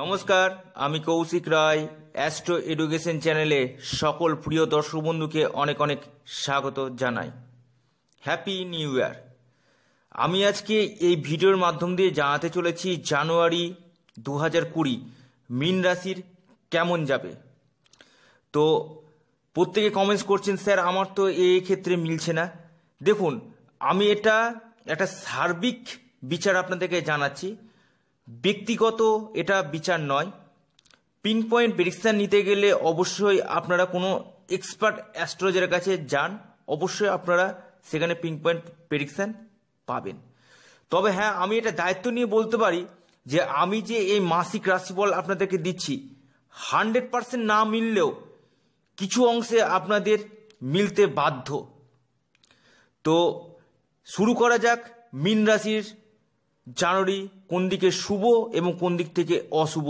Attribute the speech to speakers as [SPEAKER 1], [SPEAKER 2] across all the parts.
[SPEAKER 1] নমস্কার আমি কৌশিক রায় astro education চ্যানেলে সকল প্রিয় দর্শক বন্ধুকে অনেক অনেক স্বাগত জানাই হ্যাপি নিউ ইয়ার আমি আজকে এই ভিডিওর মাধ্যম দিয়ে জানাতে চলেছি জানুয়ারি দু হাজার কুড়ি মিন রাশির কেমন যাবে তো প্রত্যেকে কমেন্টস করছেন স্যার আমার তো এই ক্ষেত্রে মিলছে না দেখুন আমি এটা একটা সার্বিক বিচার আপনাদেরকে জানাচ্ছি ব্যক্তিগত এটা বিচার নয় পিন পয়েন্ট প্রেডিকশান নিতে গেলে অবশ্যই আপনারা কোনো এক্সপার্ট অ্যাস্ট্রোলজারের কাছে যান অবশ্যই আপনারা সেখানে পিন পয়েন্ট প্রেডিকশান পাবেন তবে হ্যাঁ আমি এটা দায়িত্ব নিয়ে বলতে পারি যে আমি যে এই মাসিক রাশিফল আপনাদেরকে দিচ্ছি হান্ড্রেড পারসেন্ট না মিললেও কিছু অংশে আপনাদের মিলতে বাধ্য তো শুরু করা যাক মিন রাশির জানুয়ারি কোন দিকে শুভ এবং কোন দিক থেকে অশুভ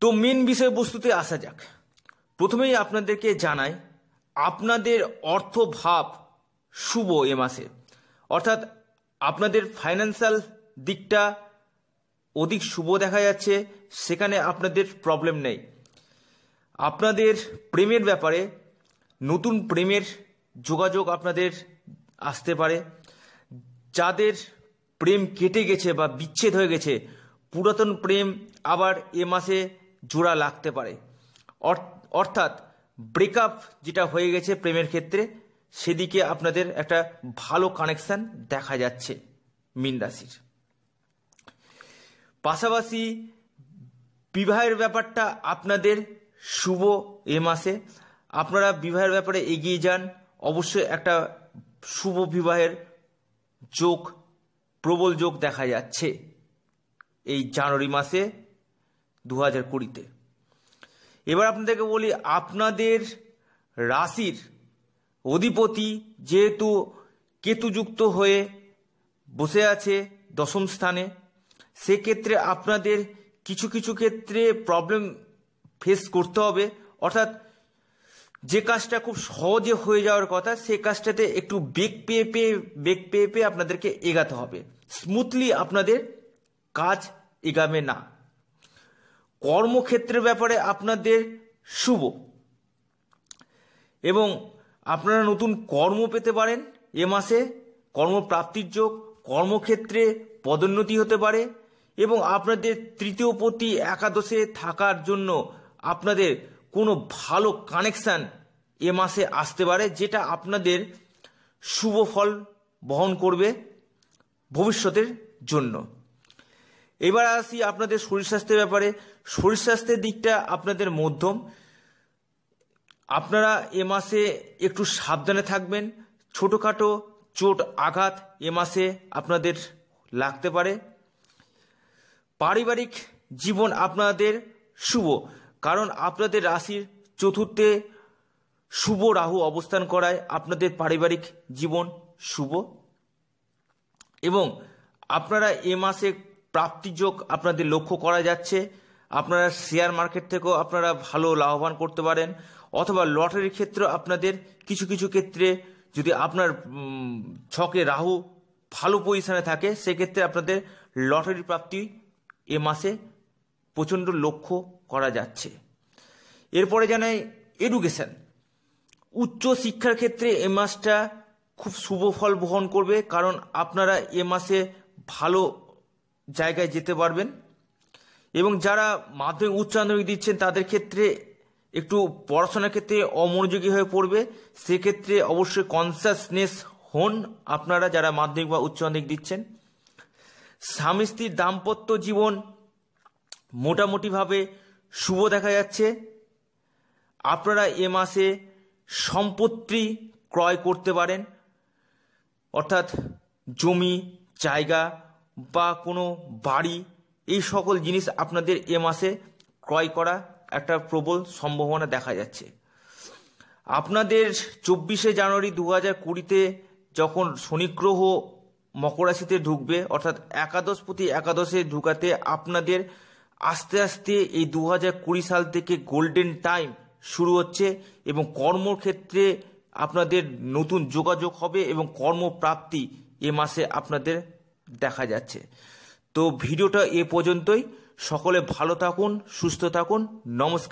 [SPEAKER 1] তো মেন বিষয়বস্তুতে আসা যাক প্রথমেই আপনাদেরকে জানাই আপনাদের অর্থ ভাব শুভ এ মাসে অর্থাৎ আপনাদের ফাইন্যান্সিয়াল দিকটা অধিক শুভ দেখা যাচ্ছে সেখানে আপনাদের প্রবলেম নেই আপনাদের প্রেমের ব্যাপারে নতুন প্রেমের যোগাযোগ আপনাদের আসতে পারে যাদের প্রেম কেটে গেছে বা বিচ্ছেদ হয়ে গেছে পুরাতন প্রেম আবার এ মাসে জোড়া লাগতে পারে অর্থাৎ ব্রেকআপ যেটা হয়ে গেছে প্রেমের ক্ষেত্রে সেদিকে আপনাদের একটা ভালো কানেকশান দেখা যাচ্ছে মিন রাশির পাশাপাশি বিবাহের ব্যাপারটা আপনাদের শুভ এ মাসে আপনারা বিবাহের ব্যাপারে এগিয়ে যান অবশ্যই একটা শুভ বিবাহের যোগ প্রবল যোগ দেখা যাচ্ছে এই জানুয়ারি মাসে দু হাজার কুড়িতে এবার আপনাদেরকে বলি আপনাদের রাশির অধিপতি যেহেতু কেতুযুক্ত হয়ে বসে আছে দশম স্থানে সেক্ষেত্রে আপনাদের কিছু কিছু ক্ষেত্রে প্রবলেম ফেস করতে হবে অর্থাৎ যে কাজটা খুব সহজে হয়ে যাওয়ার কথা সে কাজটাতে একটু বেগ পেয়ে পেয়ে বেগ পেয়ে পেয়ে আপনাদেরকে এগাতে হবে স্মুথলি আপনাদের কাজ এগাবে না কর্মক্ষেত্রের ব্যাপারে আপনাদের শুভ এবং আপনারা নতুন কর্ম পেতে পারেন এ মাসে কর্মপ্রাপ্তির যোগ কর্মক্ষেত্রে পদোন্নতি হতে পারে এবং আপনাদের তৃতীয় প্রতি একাদশে থাকার জন্য আপনাদের কোনো ভালো কানেকশান এ মাসে আসতে পারে যেটা আপনাদের শুভ ফল বহন করবে ভবিষ্যতের জন্য এবার আসি আপনাদের শরীর স্বাস্থ্যের ব্যাপারে শরীর স্বাস্থ্যের দিকটা আপনাদের মধ্যম আপনারা এ মাসে একটু সাবধানে থাকবেন ছোটোখাটো চোট আঘাত এ মাসে আপনাদের লাগতে পারে পারিবারিক জীবন আপনাদের শুভ কারণ আপনাদের রাশির চতুর্থে শুভ রাহু অবস্থান করায় আপনাদের পারিবারিক জীবন শুভ এবং আপনারা এ মাসে প্রাপ্তিযোগ আপনাদের লক্ষ্য করা যাচ্ছে আপনারা শেয়ার মার্কেট থেকেও আপনারা ভালো লাভবান করতে পারেন অথবা লটারির ক্ষেত্রে আপনাদের কিছু কিছু ক্ষেত্রে যদি আপনার ছকে রাহু ভালো পজিশানে থাকে সেক্ষেত্রে আপনাদের লটারি প্রাপ্তি এ মাসে প্রচণ্ড লক্ষ্য করা যাচ্ছে এরপরে জানাই এডুকেশান উচ্চ শিক্ষার ক্ষেত্রে এ মাসটা খুব শুভ ফল বহন করবে কারণ আপনারা এ মাসে ভালো জায়গায় যেতে পারবেন এবং যারা মাধ্যমিক উচ্চ মাধ্যমিক দিচ্ছেন তাদের ক্ষেত্রে একটু পড়াশোনার ক্ষেত্রে অমনোযোগী হয়ে পড়বে সেক্ষেত্রে অবশ্যই কনসাসনেস হন আপনারা যারা মাধ্যমিক বা উচ্চ মাধ্যমিক দিচ্ছেন স্বামী স্ত্রীর দাম্পত্য জীবন মোটামুটিভাবে শুভ দেখা যাচ্ছে আপনারা এ মাসে সম্পত্তি ক্রয় করতে পারেন অর্থাৎ জমি জায়গা বা কোনো বাড়ি এই সকল জিনিস আপনাদের এ মাসে ক্রয় করা একটা প্রবল সম্ভাবনা দেখা যাচ্ছে আপনাদের চব্বিশে জানুয়ারি দু হাজার কুড়িতে যখন শনিগ্রহ মকরাশিতে ঢুকবে অর্থাৎ একাদশ প্রতি একাদশে ঢুকাতে আপনাদের আস্তে আস্তে এই দু সাল থেকে গোল্ডেন টাইম শুরু হচ্ছে এবং কর্মক্ষেত্রে আপনাদের নতুন যোগাযোগ হবে এবং কর্মপ্রাপ্তি এ মাসে আপনাদের দেখা যাচ্ছে তো ভিডিওটা এ পর্যন্তই সকলে ভালো থাকুন সুস্থ থাকুন নমস্কার